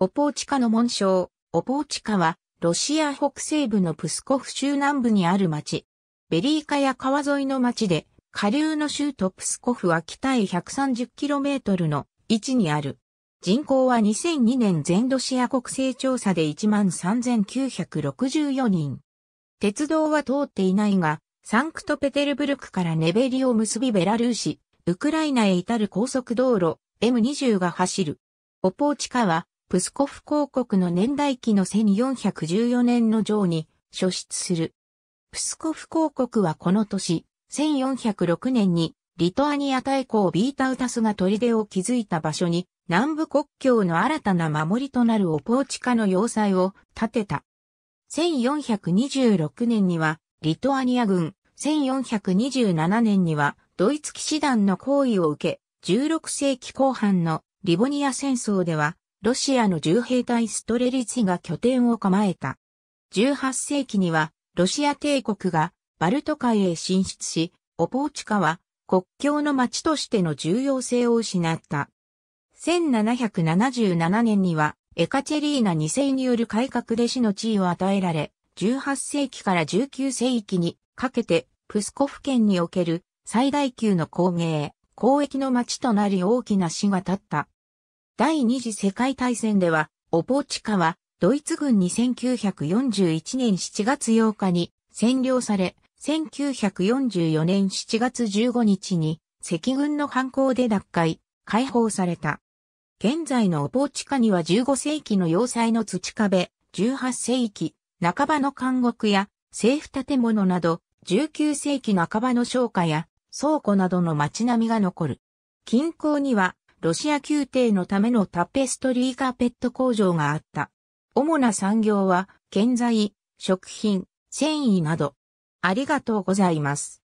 オポーチカの紋章、オポーチカは、ロシア北西部のプスコフ州南部にある町。ベリーカや川沿いの町で、下流の州とプスコフは北へ 130km の位置にある。人口は2002年全ロシア国勢調査で13,964人。鉄道は通っていないが、サンクトペテルブルクからネベリを結びベラルーシ、ウクライナへ至る高速道路 M20 が走る。オポーチカはプスコフ公国の年代記の1414年の上に初出する。プスコフ公国はこの年、1406年にリトアニア大公ビータウタスが砦を築いた場所に南部国境の新たな守りとなるオポーチカの要塞を建てた。1426年にはリトアニア軍、1427年にはドイツ騎士団の行為を受け、16世紀後半のリボニア戦争ではロシアの重兵隊ストレリツィが拠点を構えた。18世紀には、ロシア帝国がバルト海へ進出し、オポーチカは国境の町としての重要性を失った。1777年にはエカチェリーナ2世による改革で死の地位を与えられ、18世紀から19世紀にかけてプスコフ県における最大級の工芸、交易の町となり大きな死が立った。第二次世界大戦では、オポーチカは、ドイツ軍に1941年7月8日に占領され、1944年7月15日に、赤軍の反抗で奪回、解放された。現在のオポーチカには15世紀の要塞の土壁、18世紀、半ばの監獄や政府建物など、19世紀半ばの商家や倉庫などの街並みが残る。近郊にはロシア宮廷のためのタペストリーカーペット工場があった。主な産業は、建材、食品、繊維など。ありがとうございます。